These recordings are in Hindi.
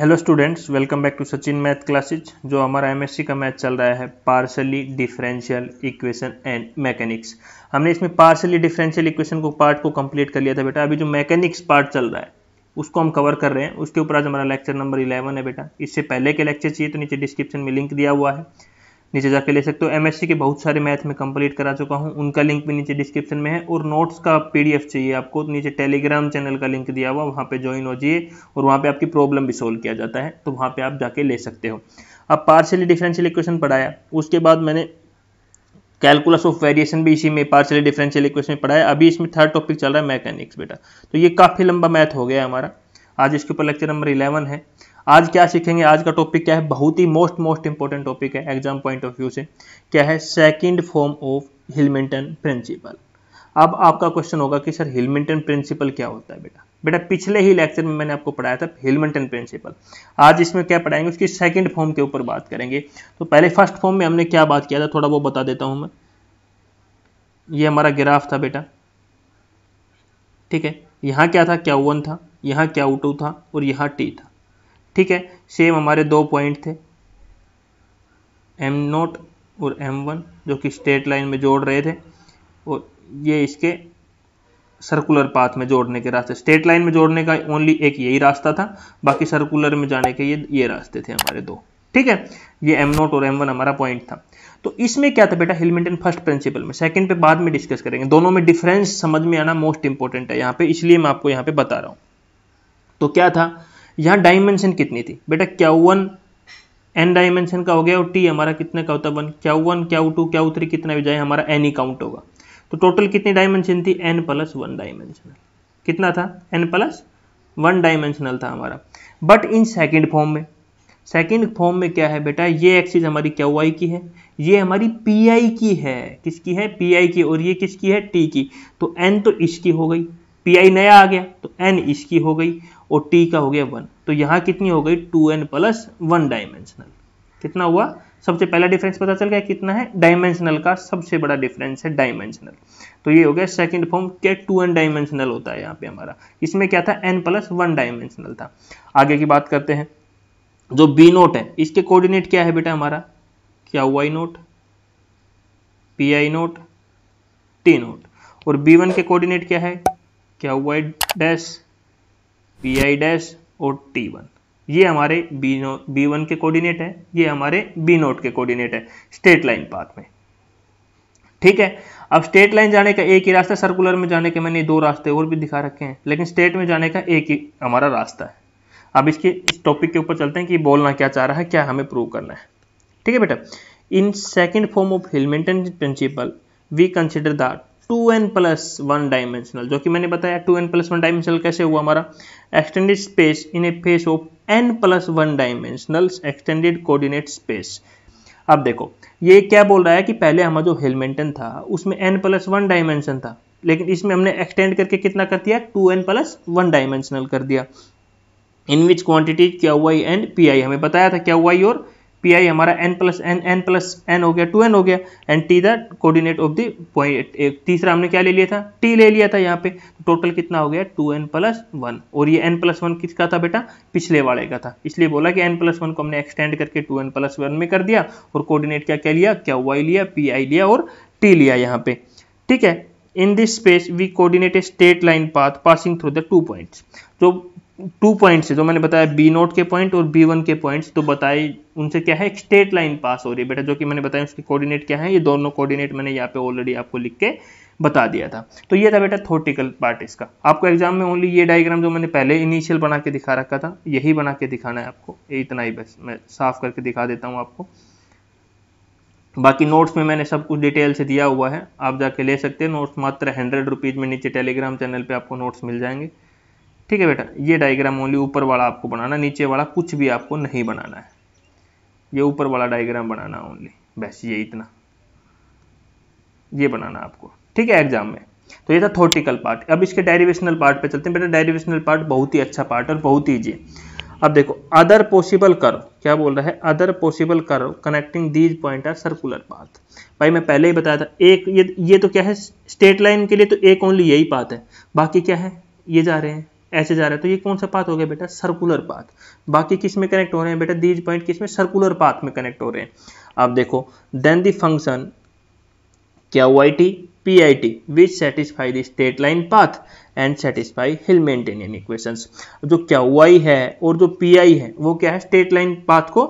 Hello students welcome back to Sachin math classes जो हमारा एमएससी का मैथ चल रहा है partially differential equation and mechanics हमने इसमें पार्शली डिफरेंशियल इक्वेशन को पार्ट को कंप्लीट कर लिया था बेटा अभी जो मैकेनिक्स पार्ट चल रहा है उसको हम कवर कर रहे हैं उसके ऊपर आज हमारा लेक्चर नंबर इलेवन है बेटा इससे पहले के लेक्चर चाहिए तो नीचे डिस्क्रिप्शन में लिंक दिया हुआ है नीचे जाके ले सकते हो एम के बहुत सारे मैथ में कंप्लीट करा चुका हूँ उनका लिंक भी नीचे डिस्क्रिप्शन में है और नोट्स का पीडीएफ चाहिए आपको तो नीचे टेलीग्राम चैनल का लिंक दिया हुआ वहाँ पे ज्वाइन हो जाइए और वहाँ पे आपकी प्रॉब्लम भी सोल्व किया जाता है तो वहाँ पे आप जाके ले सकते हो अब पार्शली डिफरेंशियल इक्वेशन पढ़ाया उसके बाद मैंने कैलकुलस ऑफ वेरिएशन भी इसी में पार्शली डिफरेंशियल इक्वेशन में पढ़ाया अभी इसमें थर्ड टॉपिक चल रहा है मैकेनिक्स बेटा तो ये काफ़ी लंबा मैथ हो गया हमारा आज इसके ऊपर लेक्चर नंबर इलेवन है आज क्या सीखेंगे आज का टॉपिक क्या है बहुत ही मोस्ट मोस्ट इंपॉर्टेंट टॉपिक है एग्जाम पॉइंट ऑफ व्यू से क्या है second form of Hamilton principle अब आपका क्वेश्चन होगा कि सर हिलमिंटन प्रिंसिपल क्या होता है बेटा बेटा पिछले ही लेक्चर में मैंने आपको पढ़ाया था हिलमिंटन प्रिंसिपल आज इसमें क्या पढ़ाएंगे उसकी सेकेंड फॉर्म के ऊपर बात करेंगे तो पहले फर्स्ट फॉर्म में हमने क्या बात किया था थोड़ा वो बता देता हूँ मैं ये हमारा ग्राफ था बेटा ठीक है यहाँ क्या था क्या वन था यहाँ क्या टू था और यहाँ टी था ठीक है सेम हमारे दो पॉइंट थे एम नोट और एम वन जो कि स्ट्रेट लाइन में जोड़ रहे थे और ये इसके सर्कुलर पाथ में जोड़ने के रास्ते स्ट्रेट लाइन में जोड़ने का ओनली एक यही रास्ता था बाकी सर्कुलर में जाने के ये ये रास्ते थे हमारे दो ठीक है ये एम नोट और एम वन हमारा पॉइंट था तो इसमें क्या था बेटा हिलमिंटन फर्स्ट प्रिंसिपल में सेकंड पे बाद में डिस्कस करेंगे दोनों में डिफरेंस समझ में आना मोस्ट इंपॉर्टेंट है यहाँ पे इसलिए मैं आपको यहाँ पे बता रहा हूँ तो क्या था यहाँ डायमेंशन कितनी थी बेटा क्यावन एन डायमेंशन का हो गया और टी हमारा कितने का होता है वन क्यावन क्या टू क्या थ्री कितना भी जाए हमारा एन ही काउंट होगा तो टोटल कितनी डायमेंशन थी एन प्लस वन डायमेंशनल कितना था एन प्लस वन डायमेंशनल था हमारा बट इन सेकेंड फॉर्म में सेकेंड फॉर्म में क्या है बेटा ये एक्सीज हमारी क्या वाई की है ये हमारी पी आई की है किसकी है पी आई की और ये किसकी है टी की तो एन तो इसकी हो गई पी नया आ गया तो एन इसकी हो गई और टी का हो गया वन तो यहाँ कितनी हो गई two N plus one dimensional कितना हुआ सबसे पहला डिफरेंस पता चल गया कितना है डायमेंशनल का सबसे बड़ा डिफरेंस है डायमेंशनल तो ये हो गया सेकंड फॉर्म क्या टू एन डायमेंशनल होता है यहाँ पे हमारा इसमें क्या था एन प्लस वन डायमेंशनल था आगे की बात करते हैं जो बी नोट है इसके कोऑर्डिनेट क्या है बेटा हमारा क्या Y naught P I naught T naught और बी वन के कोऑर्डिनेट क्या है क्या हुआ है डैश पी आई डैश और टी वन ये हमारे बी नो बी वन के कोऑर्डिनेट है ये हमारे बी नोट के कोऑर्डिनेट है स्ट्रेट लाइन पाथ में ठीक है अब स्टेट लाइन जाने का एक ही रास्ता सर्कुलर में जाने के मैंने दो रास्ते और भी दिखा रखे हैं लेकिन स्टेट में जाने का एक ही हमारा रास्ता है अब इसके इस टॉपिक के ऊपर चलते हैं कि बोलना क्या चाह रहा है क्या हमें प्रूव करना है ठीक है बेटा in second form of Hamilton principle we consider that two N plus one dimensional जो कि मैंने बताया two N plus one dimensional कैसे हुआ हमारा extended space in a face of N plus one dimensional extended coordinate space अब देखो ये क्या बोल रहा है कि पहले हमारा जो हेलमेंटन था उसमें एन प्लस वन डायमेंशन था लेकिन इसमें हमने एक्सटेंड करके कितना कर दिया two N plus one dimensional कर दिया इन विच क्वांटिटीज क्या हुआ एंड पी आई हमें बताया था क्या हुआ और पी आई हमारा N plus N N plus N हो गया टू एन हो गया and T the coordinate of the point एक तीसरा हमने क्या ले लिया था टी ले लिया था यहाँ पे टोटल कितना हो गया टू एन प्लस वन और ये एन प्लस वन किसका था बेटा पिछले वाले का था इसलिए बोला कि एन प्लस वन को हमने एक्सटेंड करके टू एन प्लस वन में कर दिया और कोऑर्डिनेट क्या क्या लिया क्या वाई लिया पी आई लिया और टी लिया यहाँ पे ठीक है in this space we coordinate a straight line path passing through the two points जो टू पॉइंट्स है जो मैंने बताया बी नोट के पॉइंट और बी वन के पॉइंट्स तो बताए उनसे क्या है एक स्ट्रेट लाइन पास हो रही है बेटा जो कि मैंने बताया उसके कोऑर्डिनेट क्या है ये दोनों कोऑर्डिनेट मैंने यहाँ पे ऑलरेडी आपको लिख के बता दिया था तो ये था बेटा थोटिकल पार्ट इसका आपको एग्जाम में ओनली ये डायग्राम जो मैंने पहले इनिशियल बना के दिखा रखा था यही बना के दिखाना है आपको इतना ही बस मैं साफ करके दिखा देता हूँ आपको बाकी नोट्स में मैंने सब कुछ डिटेल से दिया हुआ है आप जाके ले सकते हैं नोट्स मात्र हंड्रेड रुपीज़ में नीचे टेलीग्राम चैनल पे आपको नोट्स मिल जाएंगे ठीक है बेटा ये डायग्राम ओनली ऊपर वाला आपको बनाना नीचे वाला कुछ भी आपको नहीं बनाना है ये ऊपर वाला डायग्राम बनाना ओनली बस ये इतना ये बनाना आपको ठीक है एग्जाम में तो ये था थोटिकल पार्ट अब इसके डायरिवेशनल पार्ट पे चलते हैं बेटा डायरिवेशनल पार्ट बहुत ही अच्छा पार्ट और बहुत ही ईजी अब देखो अदर पॉसिबल कर क्या बोल रहा है other possible curve connecting these point are circular path भाई मैं पहले ही बताया था एक ये ये तो क्या है स्टेट लाइन के लिए तो एक ओनली यही पाथ है बाकी क्या है ये जा रहे हैं ऐसे जा रहे हैं तो ये कौन सा पाथ हो गया बेटा सर्कुलर पाथ बाकी किस में कनेक्ट हो रहे हैं बेटा दीज पॉइंट किस में सर्कुलर पाथ में कनेक्ट हो रहे हैं आप देखो देन दी फंक्शन क्या I T P I T which satisfy the state line path and satisfy Hamiltonian equation जो क्या वाई है और जो पी आई है वो क्या है स्टेट लाइन पाथ को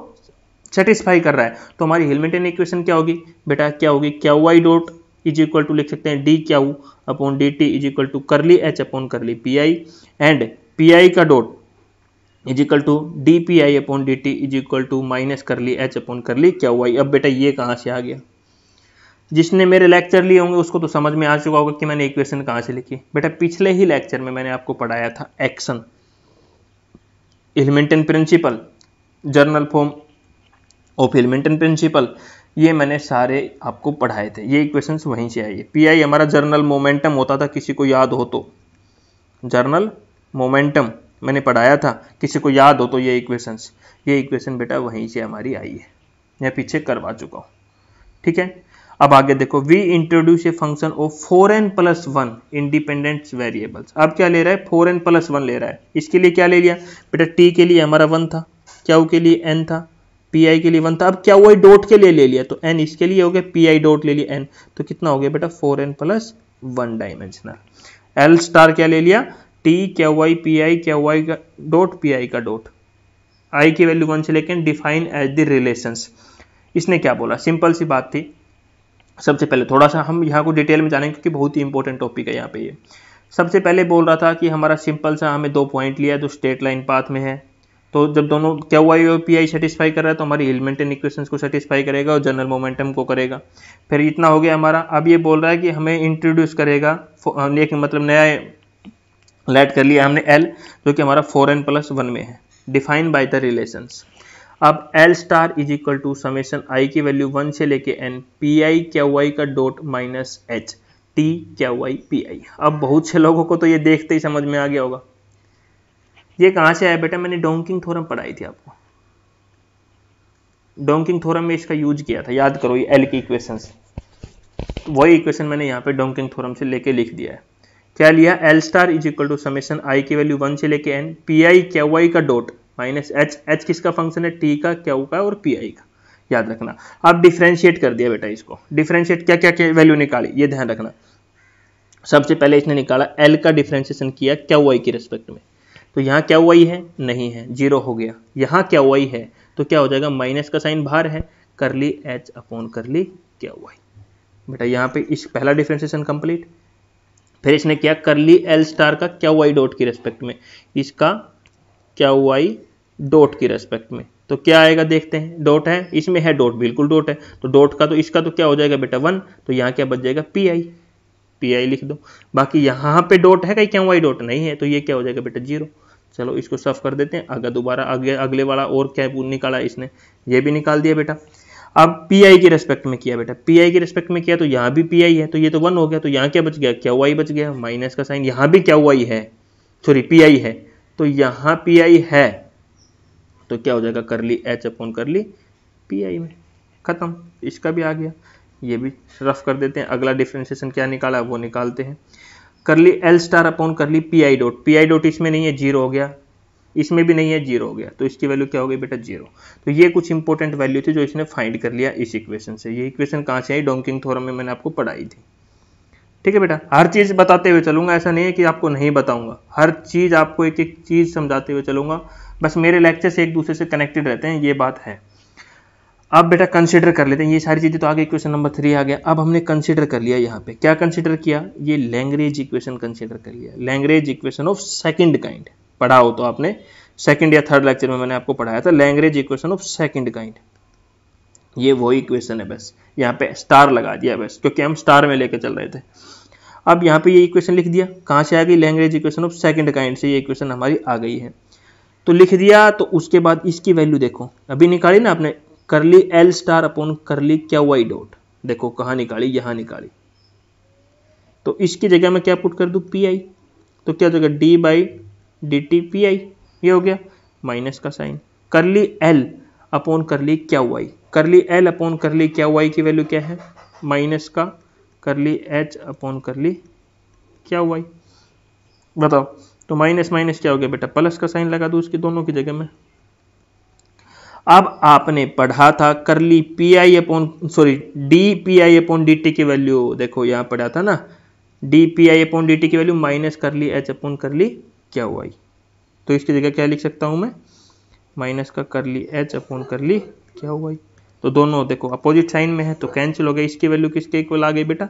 सेटिस्फाई कर रहा है तो हमारी हिल मेंटेनियन इक्वेशन क्या होगी बेटा क्या होगी क्या Y dot is equal to लिख सकते हैं डी क्या upon D T is equal to curly H upon curly P I and P I का dot is equal to D P I upon D T is equal to minus curly H upon curly क्या हुआ अब बेटा ये कहाँ से आ गया जिसने मेरे लेक्चर लिए होंगे उसको तो समझ में आ चुका होगा कि मैंने इक्वेशन कहाँ से लिखी बेटा पिछले ही लेक्चर में मैंने आपको पढ़ाया था action Hamilton principle general form of Hamilton principle ये मैंने सारे आपको पढ़ाए थे ये इक्वेशन वहीं से है पी आई हमारा जर्नल मोमेंटम होता था किसी को याद हो तो जर्नल मोमेंटम मैंने पढ़ाया था किसी को याद हो तो ये इक्वेशंस ये इक्वेशन बेटा वहीं से हमारी आई है मैं पीछे करवा चुका हूँ ठीक है अब आगे देखो we introduce a function of four N plus one independent variables अब क्या ले रहा है फोर एन प्लस वन ले रहा है इसके लिए क्या ले लिया बेटा टी के लिए हमारा वन था क्या के लिए एन था पी आई के लिए वन था अब क्या हुआ डॉट के लिए ले लिया तो एन इसके लिए हो गया पी आई डॉट ले लिया एन तो कितना हो गया बेटा four N plus one dimensional L star क्या ले लिया टी क्या वाई पी आई क्या वाई का डॉट पी आई का डॉट आई की वैल्यू वन से लेकिन डिफाइन एज द रिलेशंस इसने क्या बोला सिंपल सी बात थी सबसे पहले थोड़ा सा हम यहाँ को डिटेल में जानेंगे क्योंकि बहुत ही इंपॉर्टेंट टॉपिक है यहाँ पे ये सबसे पहले बोल रहा था कि हमारा सिंपल सा हमें दो पॉइंट लिया जो स्ट्रेट लाइन पाथ में है तो जब दोनों क्या हुआ यू पी आई सेटिस्फाई कर रहा है तो हमारी इन इक्वेशन को सेटिस्फाई करेगा और जनरल मोमेंटम को करेगा फिर इतना हो गया हमारा अब ये बोल रहा है कि हमें इंट्रोड्यूस करेगा एक मतलब नया लेट कर लिया हमने एल जो कि हमारा फोर एन प्लस वन में है डिफाइन बाय द रिलेशंस अब L star is equal to summation I की वैल्यू वन से लेके एन पी आई क्या वाई का डॉट माइनस एच टी क्या वाई पी आई अब बहुत से लोगों को तो ये देखते ही समझ में आ गया होगा ये कहां से आया बेटा मैंने डोंकिंग थोरम पढ़ाई थी आपको डोंकिंग थोरम में इसका यूज किया था याद करो ये एल की इक्वेशन तो वही इक्वेशन मैंने यहां पे डोंकिंग थोरम से लेके लिख दिया है क्या लिया L star is equal to summation I की वैल्यू वन से लेके एन पी आई क्या वाई का डॉट माइनस एच एच किसका फंक्शन है टी का क्या का और पी आई का याद रखना अब डिफ्रेंशिएट कर दिया बेटा इसको डिफ्रेंशिएट क्या क्या क्या वैल्यू निकाली ये ध्यान रखना सबसे पहले इसने निकाला एल का डिफ्रेंशिएशन किया क्या वाई के रेस्पेक्ट में तो यहाँ क्या हुआ ही है नहीं है जीरो हो गया यहाँ क्या हुआ ही है तो क्या हो जाएगा माइनस का साइन बाहर है करली एच अपॉन करली क्या हुआ बेटा यहाँ पे इस पहला डिफ्रेंसिएशन कंप्लीट फिर इसने क्या करली एल स्टार का क्या हुआ डॉट की रेस्पेक्ट में इसका क्या हुआ डॉट की रेस्पेक्ट में तो क्या आएगा देखते हैं डॉट है इसमें है डॉट बिल्कुल डॉट है तो डॉट का तो इसका तो क्या हो जाएगा बेटा वन तो यहाँ क्या बच जाएगा पी आई पी आई लिख दो बाकी यहाँ पे डॉट है कहीं क्या वाई डॉट नहीं है तो ये क्या हो जाएगा बेटा जीरो चलो इसको सफ कर देते हैं अगर दोबारा अगले अगले वाला और क्या निकाला इसने ये भी निकाल दिया बेटा अब पी आई के रेस्पेक्ट में किया बेटा पी आई के रेस्पेक्ट में किया तो यहाँ भी पी आई है तो ये तो वन हो गया तो यहाँ क्या बच गया क्या वाई बच गया माइनस का साइन यहाँ भी क्या वाई है सॉरी पी आई है तो यहाँ पी आई है तो क्या हो जाएगा curly H upon curly P I में खत्म इसका भी आ गया ये भी रफ कर देते हैं अगला डिफ्रेंशिएशन क्या निकाला वो निकालते हैं curly L star upon curly P I dot P I dot इसमें नहीं है जीरो हो गया इसमें भी नहीं है जीरो हो गया तो इसकी वैल्यू क्या हो गई बेटा जीरो तो ये कुछ इंपॉर्टेंट वैल्यू थी जो इसने फाइंड कर लिया इस इक्वेशन से ये इक्वेशन कहाँ से आई डोंकिंग थोरम में मैंने आपको पढ़ाई थी ठीक है बेटा हर चीज़ बताते हुए चलूंगा ऐसा नहीं है कि आपको नहीं बताऊंगा हर चीज़ आपको एक एक चीज़ समझाते हुए चलूंगा बस मेरे लेक्चर्स एक दूसरे से कनेक्टेड रहते हैं ये बात है अब बेटा कंसिडर कर लेते हैं ये सारी चीज़ें तो आगे क्वेश्चन नंबर थ्री आ गया अब हमने कंसिडर कर लिया यहाँ पे क्या कंसिडर किया ये लैंग्वेज इक्वेशन कंसिडर कर लिया Lagrange equation of second kind पढ़ा हो तो आपने सेकेंड या थर्ड लेक्चर में मैंने आपको पढ़ाया था Lagrange equation of second kind ये वो इक्वेशन है बस यहाँ पे स्टार लगा दिया बस क्योंकि हम स्टार में लेकर चल रहे थे अब यहाँ पे ये इक्वेशन लिख दिया कहाँ से आ गई language equation of second kind से ये इक्वेशन हमारी आ गई है तो लिख दिया तो उसके बाद इसकी वैल्यू देखो अभी निकाली ना आपने करली एल स्टार अपॉन करली क्या वाई डॉट देखो कहाँ निकाली यहाँ निकाली तो इसकी जगह मैं क्या पुट कर दूँ पी आई तो क्या हो जाएगा D by D T P I ये हो गया माइनस का साइन करली एल अपॉन करली क्या वाई करली एल अपॉन करली क्या वाई की वैल्यू क्या है माइनस का करली एच अपॉन करली क्या वाई बताओ तो माइनस माइनस क्या हो गया बेटा प्लस का साइन लगा दूँ उसकी दोनों की जगह में अब आपने पढ़ा था curly P I upon sorry D P I upon D T की वैल्यू देखो यहाँ पढ़ा था ना D P I upon D T की value minus curly H upon ली क्या हुआ तो इसकी जगह क्या लिख सकता हूँ मैं माइनस का कर ली एच अपॉन ली क्या हुआ तो दोनों देखो अपोजिट साइन में है तो कैंसिल हो गया इसकी वैल्यू किसके इक्वल आ गई बेटा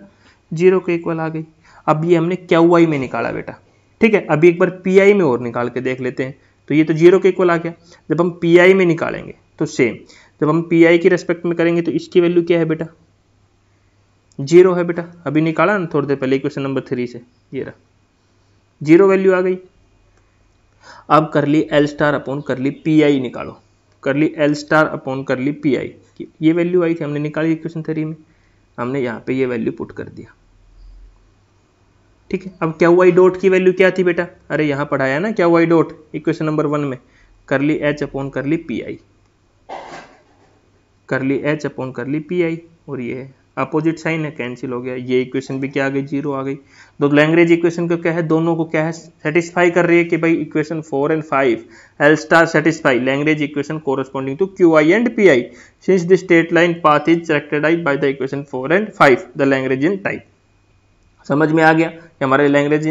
जीरो के इक्वल आ गई अब ये हमने क्या हुआ में निकाला बेटा ठीक है अभी एक बार पी आई में और निकाल के देख लेते हैं तो ये तो जीरो के इक्वल आ गया जब हम पी आई में निकालेंगे तो सेम जब हम पी आई की रेस्पेक्ट में करेंगे तो इसकी वैल्यू क्या है बेटा जीरो है बेटा अभी निकाला ना थोड़ी देर पहले क्वेश्चन नंबर थ्री से ये रहा जीरो वैल्यू आ गई अब कर ली एल स्टार अपॉन कर ली पी आई निकालो कर ली एल स्टार अपॉन कर ली पी आई ये वैल्यू आई थी हमने निकाली क्वेश्चन थ्री में हमने यहाँ पे ये वैल्यू पुट कर दिया ठीक है अब क्या हुआ डॉट की वैल्यू क्या थी बेटा अरे यहाँ पढ़ाया ना क्या हुआ डॉट इक्वेशन नंबर वन में कर ली एच अपॉन कर ली P I curly H upon curly P I और ये अपोजिट साइन है कैंसिल हो गया ये इक्वेशन भी क्या आ गई जीरो आ गई तो लैंग्वेज इक्वेशन को क्या है दोनों को क्या है सेटिस्फाई कर रही है कि भाई equation four and five L star satisfy language equation corresponding to Q I and P I since the state line path is selected I by the equation four and five the language in type समझ में आ गया कि हमारे लैंग्रेज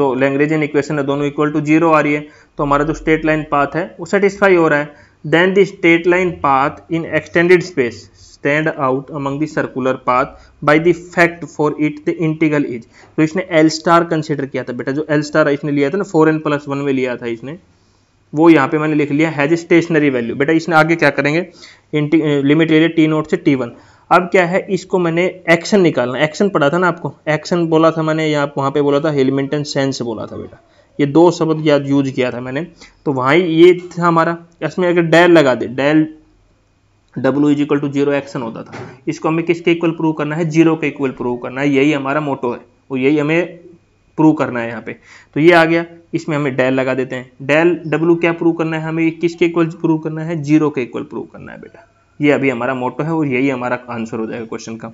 जो लैंग्वेज इन इक्वेशन है दोनों इक्वल टू जीरो आ रही है तो हमारा जो स्टेट लाइन पाथ है वो सेटिस्फाई हो रहा है Then the straight line path in extended space stand out among the circular path by the fact for it the integral is. तो इसने L star consider किया था बेटा जो L star इसने लिया था ना फोर एन प्लस वन में लिया था इसने वो यहाँ पे मैंने लिख लिया हैज स्टेशनरी वैल्यू बेटा इसने आगे क्या करेंगे लिमिट लिया टी नोट से टी वन अब क्या है इसको मैंने एक्शन निकालना एक्शन पढ़ा था ना आपको एक्शन बोला था मैंने यहाँ वहाँ पे बोला था हेलमिंटन सेंस बोला था बेटा ये दो शब्द याद यूज किया था मैंने तो वहाँ ये था हमारा इसमें अगर डेल लगा दे del W is equal to zero action होता था इसको हमें किसके इक्वल प्रूव करना है जीरो के इक्वल प्रूव करना है यही हमारा मोटो है और यही हमें प्रूव करना है यहाँ पे तो ये आ गया इसमें हमें डेल लगा देते हैं डेल डब्ल्यू क्या प्रूव करना है हमें किसके इक्वल प्रूव करना है जीरो के इक्वल प्रूव करना है बेटा ये अभी हमारा मोटो है और यही हमारा आंसर हो जाएगा क्वेश्चन का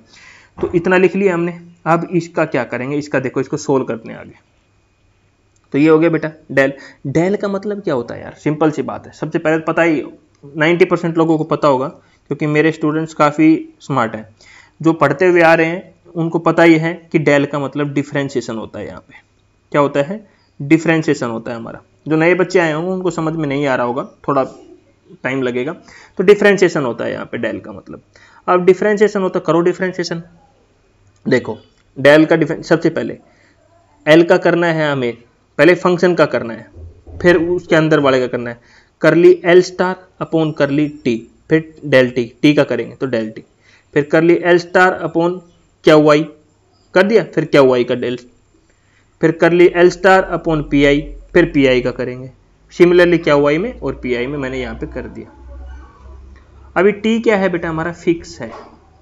तो इतना लिख लिया हमने अब इसका क्या करेंगे इसका देखो इसको सोल्व करते हैं आगे तो ये हो गया बेटा डेल डेल का मतलब क्या होता है यार सिंपल सी बात है सबसे पहले तो पता ही नाइन्टी परसेंट लोगों को पता होगा क्योंकि मेरे स्टूडेंट्स काफ़ी स्मार्ट हैं जो पढ़ते हुए आ रहे हैं उनको पता ही है कि डेल का मतलब डिफ्रेंशिएशन होता है यहाँ पे क्या होता है डिफ्रेंशिएशन होता है हमारा जो नए बच्चे आए होंगे उनको समझ में नहीं आ रहा होगा थोड़ा टाइम लगेगा तो डिफ्रेंशिएशन होता है यहाँ पे डेल का मतलब अब डिफ्रेंशिएशन होता करो डिफ्रेंशिएशन देखो डेल का डिफ्रेंस सबसे पहले एल का करना है हमें पहले फंक्शन का करना है फिर उसके अंदर वाले का करना है curly L star upon curly T फिर डेल टी टी का करेंगे तो डेल टी फिर करली एल स्टार अपोन क्या वाई कर दिया फिर क्या वाई का डेल फिर curly L star upon P I फिर पी आई का करेंगे सिमिलरली क्या वाई में और पी आई में मैंने यहाँ पे कर दिया अभी टी क्या है बेटा हमारा फिक्स है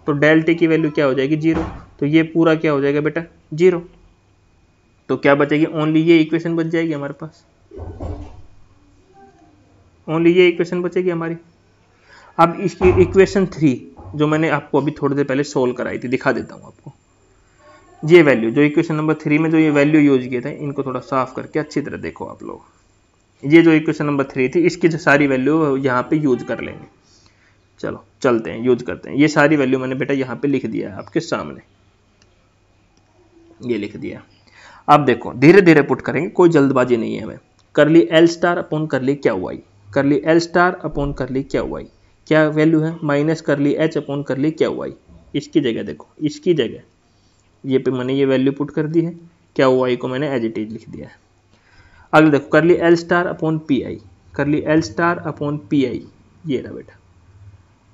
तो डेल टी की वैल्यू क्या हो जाएगी जीरो तो ये पूरा क्या हो जाएगा बेटा जीरो तो क्या बचेगी ओनली ये इक्वेशन बच जाएगी हमारे पास ओनली ये इक्वेशन बचेगी हमारी अब इसकी इक्वेशन थ्री जो मैंने आपको अभी थोड़ी देर पहले सोल्व कराई थी दिखा देता हूँ आपको ये वैल्यू जो इक्वेशन नंबर थ्री में जो ये वैल्यू यूज किए थे इनको थोड़ा साफ करके अच्छी तरह देखो आप लोग ये जो इक्वेशन नंबर थ्री थी इसकी जो सारी वैल्यू यहाँ पे यूज कर लेंगे चलो चलते हैं यूज करते हैं ये सारी वैल्यू मैंने बेटा यहाँ पे लिख दिया है आपके सामने ये लिख दिया अब देखो धीरे धीरे पुट करेंगे कोई जल्दबाजी नहीं है हमें करली एल स्टार अपॉन ली क्या हुआ curly L star upon ली क्या हुआ क्या वैल्यू है माइनस करली एच अपॉन ली क्या हुआ इसकी जगह देखो इसकी जगह ये पे मैंने ये वैल्यू पुट कर दी है क्या हुआ को मैंने एज इट इज लिख दिया है अगले देखो curly L star upon P I curly L star upon P I ये रहा बेटा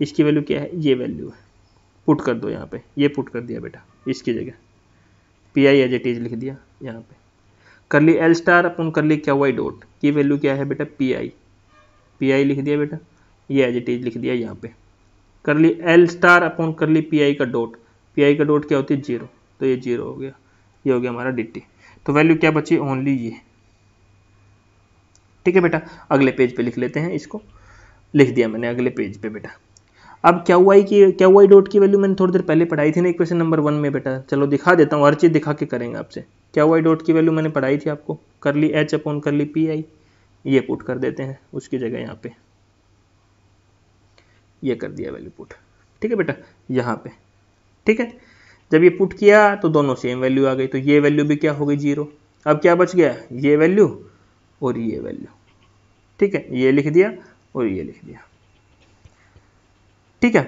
इसकी वैल्यू क्या है ये वैल्यू है पुट कर दो यहाँ पे ये पुट कर दिया बेटा इसकी जगह P I as it is लिख दिया यहाँ पे कर ली एल स्टार अपन ली क्या वाई डॉट की वैल्यू क्या है बेटा पी आई पी आई लिख दिया बेटा ये एज इट इज लिख दिया यहाँ पे ली एल स्टार कर ली पी आई का डॉट पी आई का डॉट क्या होती है जीरो तो ये जीरो हो गया ये हो गया हमारा डी टी तो वैल्यू क्या बची ओनली ये ठीक है बेटा अगले पेज पे लिख लेते हैं इसको लिख दिया मैंने अगले पेज पे बेटा अब क्या हुआ की क्या हुआ डॉट की वैल्यू मैंने थोड़ी देर पहले पढ़ाई थी ना एक क्वेश्चन नंबर वन में बेटा चलो दिखा देता हूँ हर चीज़ दिखा के करेंगे आपसे क्या हुआ डॉट की वैल्यू मैंने पढ़ाई थी आपको कर ली एच अपॉन कर ली पी आई ये पुट कर देते हैं उसकी जगह यहाँ पे ये कर दिया वैल्यू पुट ठीक है बेटा यहाँ पे ठीक है जब ये पुट किया तो दोनों सेम वैल्यू आ गई तो ये वैल्यू भी क्या हो गई जीरो अब क्या बच गया ये वैल्यू और ये वैल्यू ठीक है ये लिख दिया और ये लिख दिया ठीक है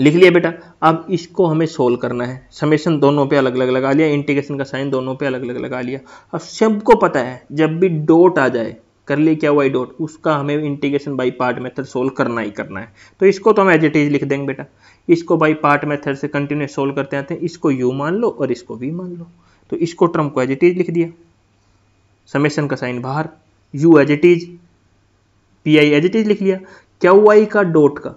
लिख लिया बेटा अब इसको हमें सोल्व करना है समेशन दोनों पे अलग अलग लगा लिया इंटीग्रेशन का साइन दोनों पे अलग अलग लगा लिया अब सबको पता है जब भी डॉट आ जाए कर लिए क्या वाई डॉट उसका हमें integration by part method solve करना ही करना है तो इसको तो हम एज इट इज लिख देंगे बेटा इसको बाई पार्ट मेथड से कंटिन्यू सोल्व करते आते हैं इसको यू मान लो और इसको वी मान लो तो इसको ट्रम्प को एज इट इज लिख दिया समेशन का साइन बाहर U as it is P I as it is लिख लिया क्या वाई का डॉट का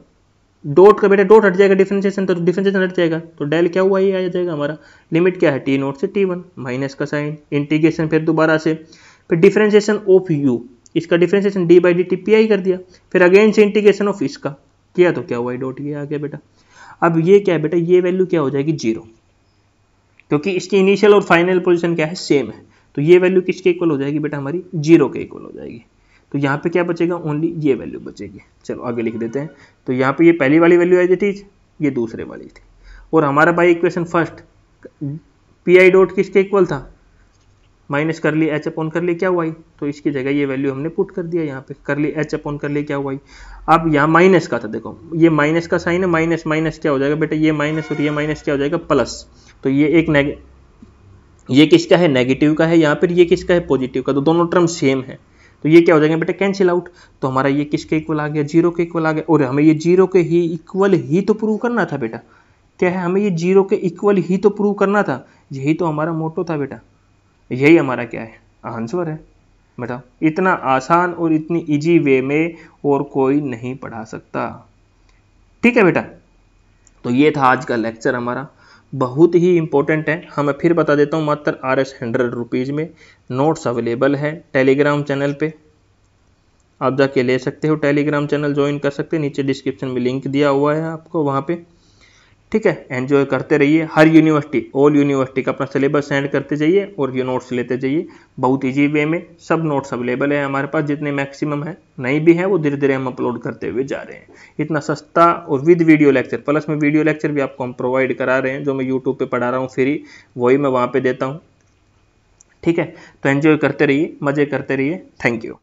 डॉट का बेटा डॉट हट जाएगा डिफ्रेंशिएशन तो डिफ्रेंशिएशन हट जाएगा तो डेल क्या हुआ ये आ जाएगा हमारा लिमिट क्या है टी नोट से टी वन माइनस का साइन इंटीग्रेशन फिर दोबारा से फिर डिफ्रेंशिएशन ऑफ यू इसका differentiation D by D T P I कर दिया फिर अगेन से इंटीग्रेशन ऑफ इसका किया तो क्या हुआ डॉट ये आ गया बेटा अब ये क्या है बेटा ये वैल्यू क्या हो जाएगी जीरो क्योंकि इसकी इनिशियल और फाइनल पोजिशन क्या है सेम है तो ये वैल्यू किसके इक्वल हो जाएगी बेटा हमारी जीरो के इक्वल हो जाएगी तो यहाँ पे क्या बचेगा ओनली ये वैल्यू बचेगी चलो आगे लिख देते हैं तो यहाँ पे ये पहली वाली वैल्यू आई थी ये दूसरे वाली थी और हमारा भाई equation first P I dot किसके इक्वल था minus curly H upon कर ली क्या हुआ तो इसकी जगह ये वैल्यू हमने पुट कर दिया यहाँ पे कर ली एच अपॉन कर ली क्या हुआ अब यहाँ माइनस का था देखो ये माइनस का साइन है माइनस माइनस क्या हो जाएगा बेटा ये माइनस और ये माइनस क्या हो जाएगा प्लस तो ये एक ये किसका है नेगेटिव का है यहाँ पर ये किसका है पॉजिटिव का तो दोनों टर्म सेम है तो ये क्या हो जाएंगे बेटा कैंसिल आउट तो हमारा ये किसके इक्वल आ गया जीरो के इक्वल आ गया और हमें ये जीरो के ही इक्वल ही तो प्रूव करना था बेटा क्या है हमें ये जीरो के इक्वल ही तो प्रूव करना था यही तो हमारा मोटो था बेटा यही हमारा क्या है आंसर है बेटा इतना आसान और इतनी इजी वे में और कोई नहीं पढ़ा सकता ठीक है बेटा तो ये था आज का लेक्चर हमारा बहुत ही इंपॉर्टेंट है हमें फिर बता देता हूँ मात्र आर एस हंड्रेड रुपीज़ में नोट्स अवेलेबल है टेलीग्राम चैनल पे आप जाके ले सकते हो टेलीग्राम चैनल ज्वाइन कर सकते हैं नीचे डिस्क्रिप्शन में लिंक दिया हुआ है आपको वहाँ पे ठीक है एन्जॉय करते रहिए हर यूनिवर्सिटी ऑल यूनिवर्सिटी का अपना सिलेबस सेंड करते जाइए और ये नोट्स लेते जाइए बहुत इजी वे में सब नोट्स अवेलेबल है हमारे पास जितने मैक्सिमम है नहीं भी है वो धीरे धीरे हम अपलोड करते हुए जा रहे हैं इतना सस्ता और विद वीडियो लेक्चर प्लस में वीडियो लेक्चर भी आपको हम प्रोवाइड करा रहे हैं जो मैं यूट्यूब पर पढ़ा रहा हूँ फ्री वही मैं वहाँ पर देता हूँ ठीक है तो एन्जॉय करते रहिए मज़े करते रहिए थैंक यू